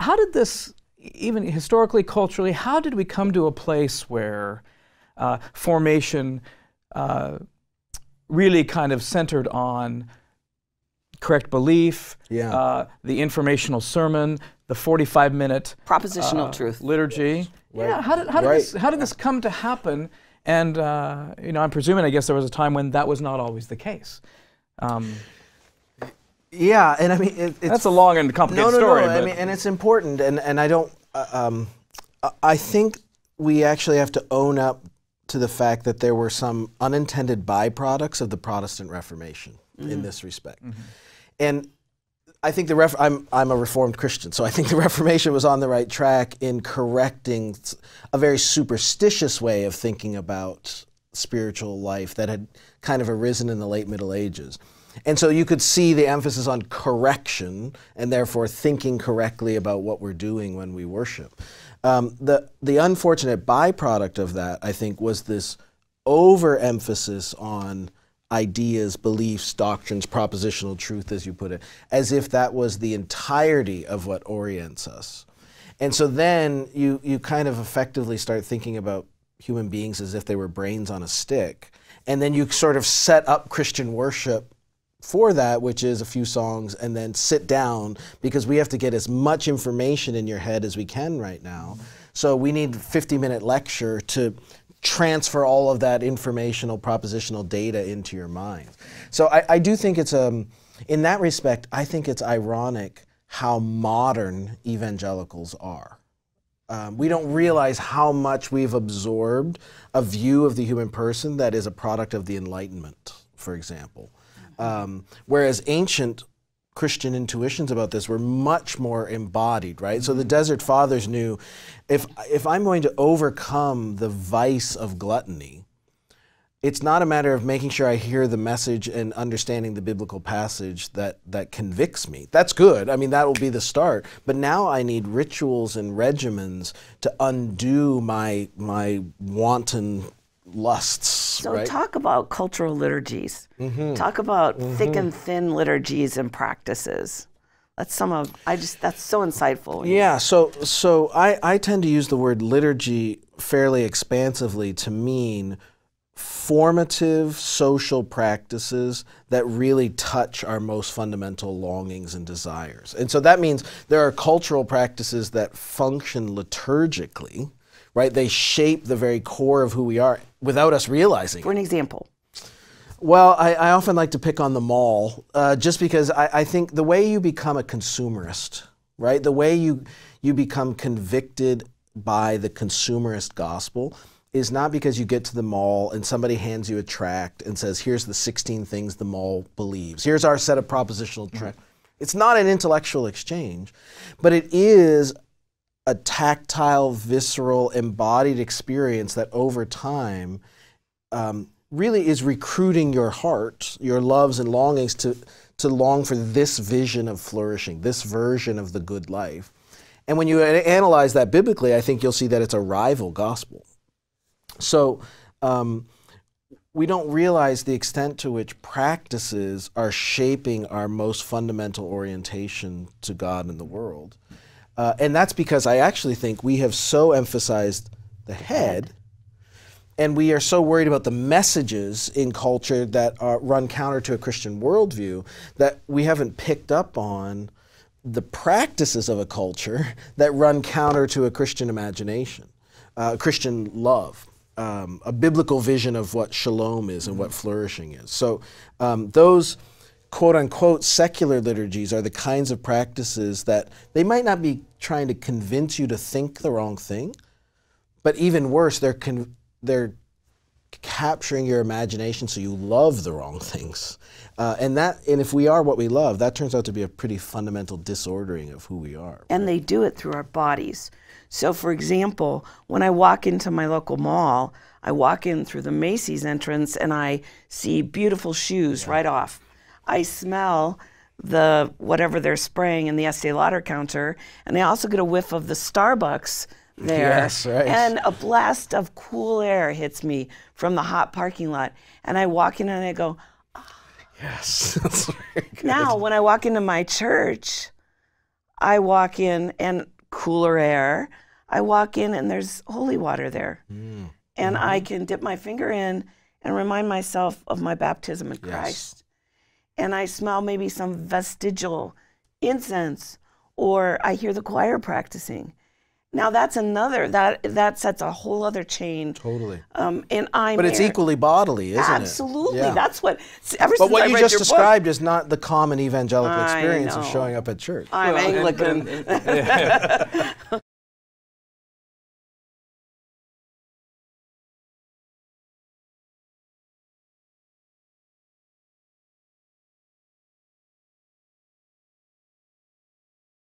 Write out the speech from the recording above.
how did this, even historically, culturally, how did we come to a place where uh, formation uh, really kind of centered on correct belief, yeah. uh, the informational sermon, the 45 minute propositional uh, truth liturgy? Right. Yeah, how did, how, did right. this, how did this come to happen? And, uh, you know, I'm presuming, I guess there was a time when that was not always the case. Um, yeah, and I mean, it, it's that's a long and complicated no, no, story. No, no, I mean, and it's important, and and I don't. Uh, um, I think we actually have to own up to the fact that there were some unintended byproducts of the Protestant Reformation mm -hmm. in mm-hmm. this respect, mm -hmm. and. I think the ref. I'm I'm a reformed Christian, so I think the Reformation was on the right track in correcting a very superstitious way of thinking about spiritual life that had kind of arisen in the late Middle Ages. And so you could see the emphasis on correction and therefore thinking correctly about what we're doing when we worship. Um, the, the unfortunate byproduct of that, I think, was this overemphasis on ideas, beliefs, doctrines, propositional truth, as you put it, as if that was the entirety of what orients us. And so then you, you kind of effectively start thinking about human beings as if they were brains on a stick. And then you sort of set up Christian worship for that, which is a few songs, and then sit down because we have to get as much information in your head as we can right now. So we need 50 minute lecture to transfer all of that informational propositional data into your mind. So I, I do think it's um, in that respect, I think it's ironic how modern evangelicals are. Um, we don't realize how much we've absorbed a view of the human person that is a product of the Enlightenment for example. Um, whereas ancient Christian intuitions about this were much more embodied, right? So the mm-hmm. Desert Fathers knew if, if I'm going to overcome the vice of gluttony, it's not a matter of making sure I hear the message and understanding the biblical passage that, that convicts me. That's good. I mean, that will be the start. But now I need rituals and regimens to undo my, my wanton lusts. So right? talk about cultural liturgies. Mm-hmm. Talk about mm-hmm. thick and thin liturgies and practices. That's some of I just that's so insightful. Yeah. So so I I tend to use the word liturgy fairly expansively to mean formative social practices that really touch our most fundamental longings and desires. And so that means there are cultural practices that function liturgically right? They shape the very core of who we are without us realizing. For an example. Well, I, I often like to pick on the mall uh, just because I, I think the way you become a consumerist, right? The way you, you become convicted by the consumerist gospel is not because you get to the mall and somebody hands you a tract and says, here's the 16 things the mall believes. Here's our set of propositional mm -hmm. It's not an intellectual exchange, but it is a tactile, visceral, embodied experience that over time um, really is recruiting your heart, your loves and longings to, to long for this vision of flourishing, this version of the good life. And when you analyze that biblically, I think you'll see that it's a rival gospel. So um, we don't realize the extent to which practices are shaping our most fundamental orientation to God and the world. Uh, and that's because I actually think we have so emphasized the head, and we are so worried about the messages in culture that are, uh, run counter to a Christian worldview that we haven't picked up on the practices of a culture that run counter to a Christian imagination, uh, Christian love. Um, a biblical vision of what shalom is and what mm-hmm. flourishing is. So, um, those quote unquote secular liturgies are the kinds of practices that they might not be trying to convince you to think the wrong thing, but even worse, they're they're capturing your imagination so you love the wrong things. Uh, and that, and if we are what we love, that turns out to be a pretty fundamental disordering of who we are. And right? they do it through our bodies. So, for example, when I walk into my local mall, I walk in through the Macy's entrance and I see beautiful shoes yeah. right off. I smell the whatever they're spraying in the Estee Lauder counter, and they also get a whiff of the Starbucks there. Yes, right. And a blast of cool air hits me from the hot parking lot, and I walk in and I go, oh. Yes, Now, when I walk into my church, I walk in and cooler air. I walk in and there's holy water there. Mm. And mm -hmm. I mm-hmm. can dip my finger in and remind myself of my baptism in yes. Christ and I smell maybe some vestigial incense or I hear the choir practicing. Now that's another that that sets a whole other chain. Totally. Um, and I'm. But it's equally bodily, isn't Absolutely. it? Absolutely. Yeah. That's what. Ever but what I you just described book, is not the common evangelical experience of showing up at church. I'm well, Anglican. And, and, and,